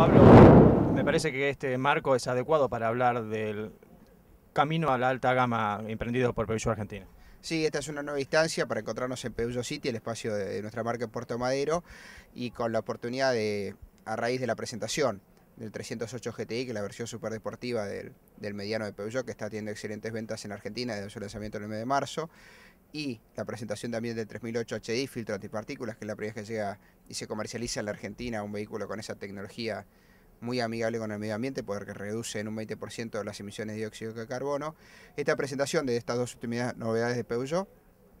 Pablo, me parece que este marco es adecuado para hablar del camino a la alta gama emprendido por Peugeot Argentina. Sí, esta es una nueva instancia para encontrarnos en Peugeot City, el espacio de nuestra marca en Puerto Madero, y con la oportunidad de, a raíz de la presentación del 308 GTI, que es la versión superdeportiva del, mediano de Peugeot, que está teniendo excelentes ventas en Argentina desde su lanzamiento en el mes de marzo. Y la presentación también del 3008 HDI, filtro antipartículas, que es la primera vez que llega y se comercializa en la Argentina un vehículo con esa tecnología muy amigable con el medio ambiente porque reduce en un 20% las emisiones de dióxido de carbono. Esta presentación de estas dos últimas novedades de Peugeot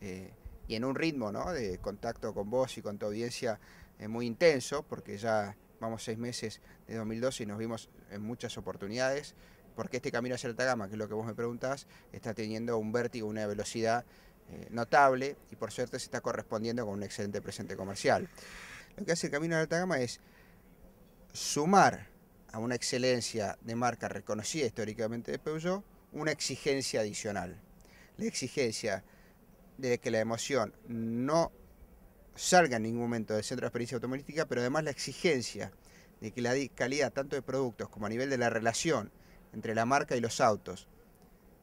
eh, y en un ritmo de contacto con vos y con tu audiencia es muy intenso porque ya vamos seis meses de 2012 y nos vimos en muchas oportunidades, porque este camino hacia alta gama, que es lo que vos me preguntás, está teniendo un vértigo, una velocidad eh, notable y por suerte se está correspondiendo con un excelente presente comercial. Lo que hace el camino de alta gama es sumar a una excelencia de marca reconocida históricamente de Peugeot una exigencia adicional. La exigencia de que la emoción no salga en ningún momento del centro de experiencia automovilística, pero además la exigencia de que la calidad tanto de productos como a nivel de la relación entre la marca y los autos,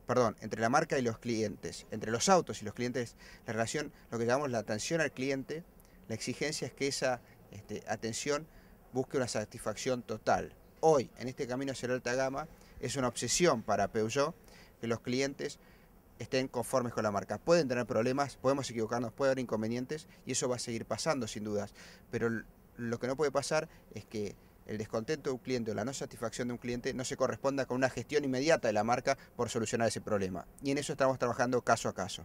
perdón, entre la marca y los clientes, entre los autos y los clientes, la relación, lo que llamamos la atención al cliente, la exigencia es que esa este, atención busque una satisfacción total. Hoy, en este camino hacia la alta gama, es una obsesión para Peugeot que los clientes estén conformes con la marca. Pueden tener problemas, podemos equivocarnos, puede haber inconvenientes y eso va a seguir pasando sin dudas. Pero lo que no puede pasar es que el descontento de un cliente o la no satisfacción de un cliente no se corresponda con una gestión inmediata de la marca por solucionar ese problema. Y en eso estamos trabajando caso a caso.